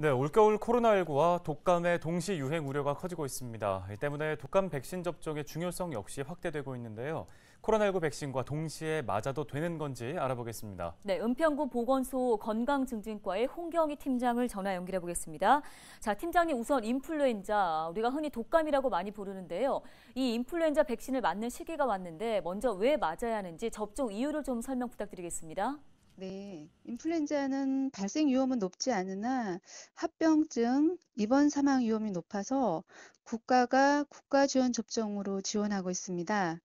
네, 올겨울 코로나19와 독감의 동시 유행 우려가 커지고 있습니다. 이 때문에 독감 백신 접종의 중요성 역시 확대되고 있는데요. 코로나19 백신과 동시에 맞아도 되는 건지 알아보겠습니다. 네, 은평구 보건소 건강증진과의 홍경희 팀장을 전화 연결해 보겠습니다. 자, 팀장님 우선 인플루엔자, 우리가 흔히 독감이라고 많이 부르는데요. 이 인플루엔자 백신을 맞는 시기가 왔는데 먼저 왜 맞아야 하는지 접종 이유를 좀 설명 부탁드리겠습니다. 네, 인플루엔자는 발생 위험은 높지 않으나 합병증, 입원 사망 위험이 높아서 국가가 국가 지원 접종으로 지원하고 있습니다.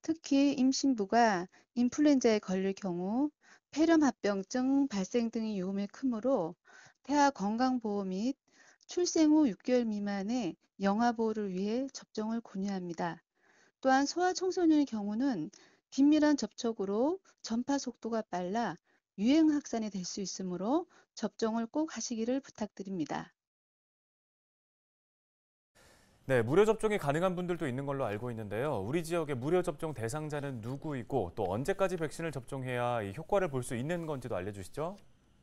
특히 임신부가 인플루엔자에 걸릴 경우 폐렴 합병증 발생 등의 위험이 크므로 태아 건강보호 및 출생 후 6개월 미만의 영아보호를 위해 접종을 권유합니다. 또한 소아청소년의 경우는 긴밀한 접촉으로 전파 속도가 빨라 유행 확산이 될 수 있으므로 접종을 꼭 하시기를 부탁드립니다. 네, 무료 접종이 가능한 분들도 있는 걸로 알고 있는데요. 우리 지역의 무료 접종 대상자는 누구이고 또 언제까지 백신을 접종해야 이 효과를 볼 수 있는 건지도 알려주시죠.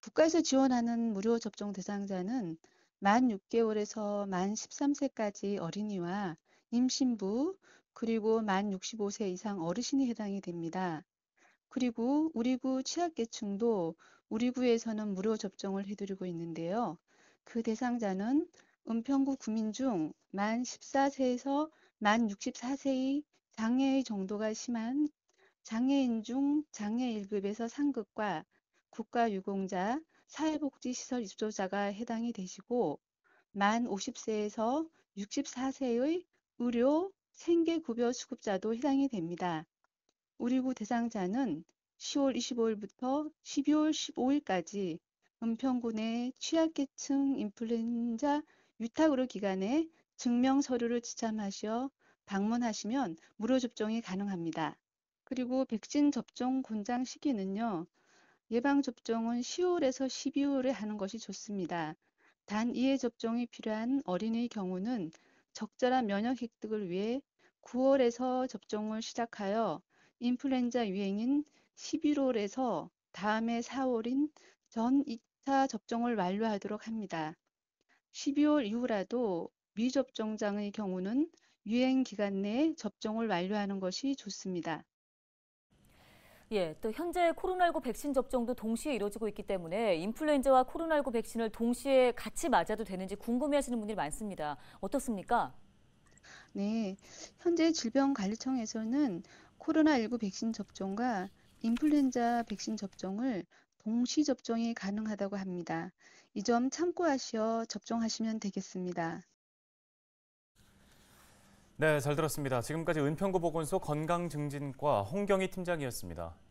국가에서 지원하는 무료 접종 대상자는 만 6개월에서 만 13세까지 어린이와 임신부 그리고 만 65세 이상 어르신이 해당이 됩니다. 그리고 우리 구 취약계층도 우리 구에서는 무료 접종을 해드리고 있는데요. 그 대상자는 은평구 구민 중 만 14세에서 만 64세의 장애의 정도가 심한 장애인 중 장애 1급에서 상급과 국가유공자, 사회복지시설 입소자가 해당이 되시고 만 50세에서 64세의 의료, 생계급여 수급자도 해당이 됩니다. 우리구 대상자는 10월 25일부터 12월 15일까지 은평군의 취약계층 인플루엔자 유탁의로기간에 증명 서류를 지참하시어 방문하시면 무료 접종이 가능합니다. 그리고 백신 접종 권장 시기는요. 예방 접종은 10월에서 12월에 하는 것이 좋습니다. 단이에 접종이 필요한 어린이의 경우는 적절한 면역 획득을 위해 9월에서 접종을 시작하여 인플루엔자 유행인 11월에서 다음해 4월인 전 2차 접종을 완료하도록 합니다. 12월 이후라도 미접종장의 경우는 유행 기간 내에 접종을 완료하는 것이 좋습니다. 예, 또 현재 코로나19 백신 접종도 동시에 이루어지고 있기 때문에 인플루엔자와 코로나19 백신을 동시에 같이 맞아도 되는지 궁금해하시는 분들이 많습니다. 어떻습니까? 네, 현재 질병관리청에서는 코로나19 백신 접종과 인플루엔자 백신 접종을 동시 접종이 가능하다고 합니다. 이 점 참고하시어 접종하시면 되겠습니다. 네, 잘 들었습니다. 지금까지 은평구 보건소 건강증진과 홍경희 팀장이었습니다.